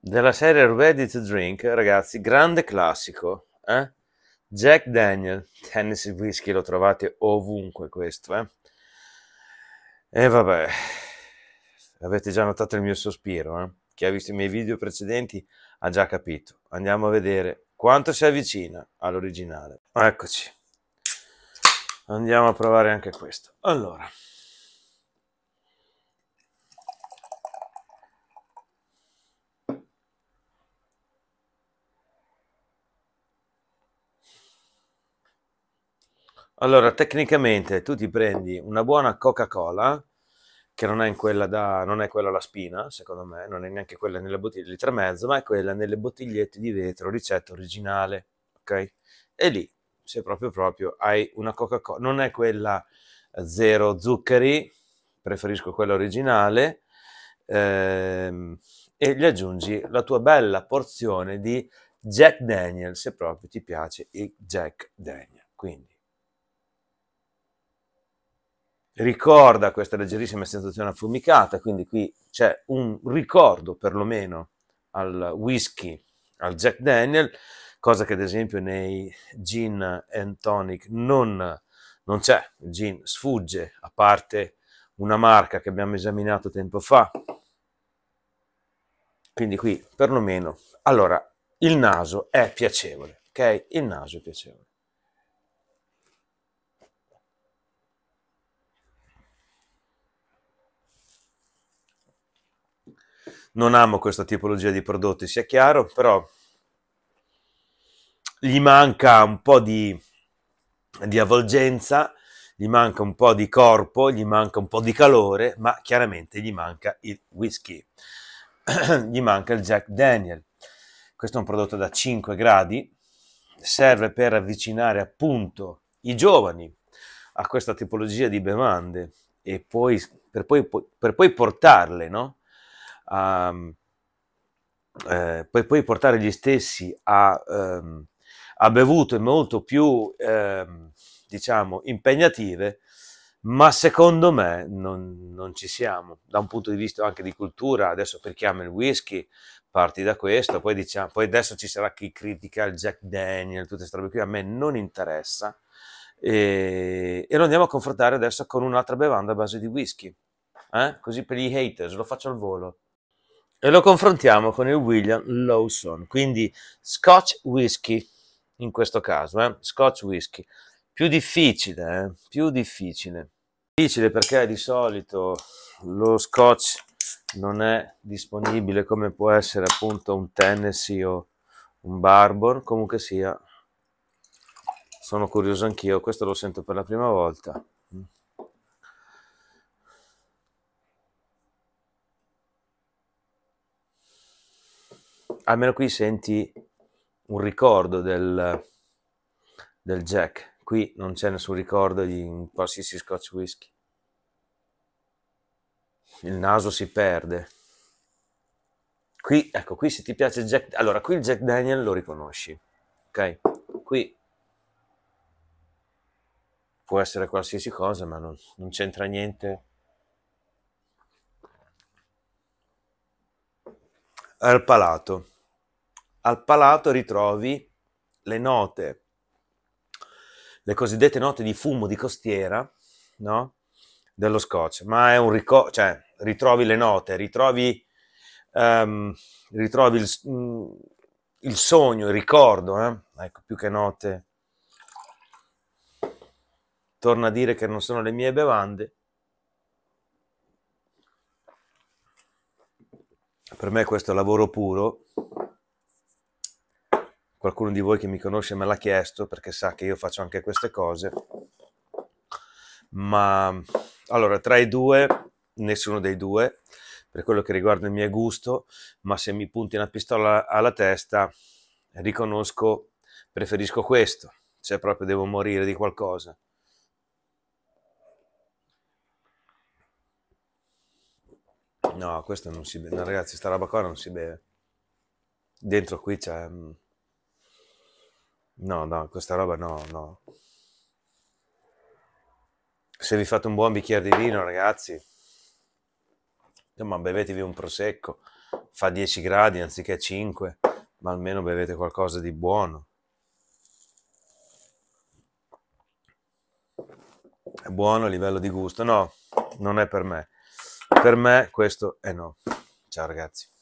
della serie Ready to Drink, ragazzi, grande classico, eh? Jack Daniel, Tennessee Whiskey, lo trovate ovunque questo, eh? E vabbè, avete già notato il mio sospiro, eh? Chi ha visto i miei video precedenti ha già capito. Andiamo a vedere quanto si avvicina all'originale. Eccoci. Andiamo a provare anche questo. Allora, Allora, tecnicamente tu ti prendi una buona Coca-Cola, che non è, quella da, non è quella la spina, secondo me, non è neanche quella nelle bottiglie di litro e mezzo, ma è quella nelle bottigliette di vetro, ricetta originale, ok? E lì, se proprio proprio, hai una Coca-Cola, non è quella zero zuccheri, preferisco quella originale, ehm, e gli aggiungi la tua bella porzione di Jack Daniel, se proprio ti piace il Jack Daniel. Quindi ricorda questa leggerissima sensazione affumicata, quindi qui c'è un ricordo perlomeno al whisky, al Jack Daniel, cosa che ad esempio nei gin and tonic non, non c'è, il gin sfugge, a parte una marca che abbiamo esaminato tempo fa. Quindi qui perlomeno, allora, il naso è piacevole, ok? Il naso è piacevole. Non amo questa tipologia di prodotti, sia chiaro, però gli manca un po' di, di avvolgenza, gli manca un po' di corpo, gli manca un po' di calore, ma chiaramente gli manca il whisky, gli manca il Jack Daniel. Questo è un prodotto da 5 gradi, serve per avvicinare appunto i giovani a questa tipologia di bevande e poi per poi, per poi portarle no? a, ehm, eh, poi, poi portare gli stessi a, ehm, a bevute molto più, ehm, diciamo, impegnative, ma secondo me non, non, ci siamo, da un punto di vista anche di cultura, adesso per chi ama il whisky parti da questo, poi, diciamo, poi adesso ci sarà chi critica il Jack Daniel, tutte queste robe qui, a me non interessa, e, e lo andiamo a confrontare adesso con un'altra bevanda a base di whisky, eh? così per gli haters, lo faccio al volo e lo confrontiamo con il William Lawson, quindi Scotch Whisky in questo caso, eh? Scotch Whisky, più difficile, eh? più difficile. Difficile perché di solito lo Scotch non è disponibile come può essere appunto un Tennessee o un Barbon, comunque sia, sono curioso anch'io, questo lo sento per la prima volta. almeno qui senti un ricordo del, del Jack. Qui non c'è nessun ricordo di qualsiasi scotch whisky. Il naso si perde. Qui, ecco, qui se ti piace Jack... Allora, qui il Jack Daniel lo riconosci, ok? Qui può essere qualsiasi cosa, ma non, non c'entra niente. Al palato al palato ritrovi le note, le cosiddette note di fumo di costiera, no? Dello scotch, ma è un ricordo, cioè ritrovi le note, ritrovi, um, ritrovi il, mm, il, sogno, il ricordo, eh? ecco, più che note. Torna a dire che non sono le mie bevande. Per me questo è lavoro puro, qualcuno di voi che mi conosce me l'ha chiesto perché sa che io faccio anche queste cose. Ma allora, tra i due, nessuno dei due, per quello che riguarda il mio gusto, ma se mi punti una pistola alla testa, riconosco, preferisco questo, cioè proprio devo morire di qualcosa. No, questo non si beve, no, ragazzi, sta roba qua non si beve. Dentro qui c'è... Mm, No, no, questa roba no, no. Se vi fate un buon bicchiere di vino, ragazzi, ma bevetevi un prosecco, fa 10 gradi anziché 5, ma almeno bevete qualcosa di buono. È buono a livello di gusto? No, non è per me. Per me questo è no. Ciao ragazzi.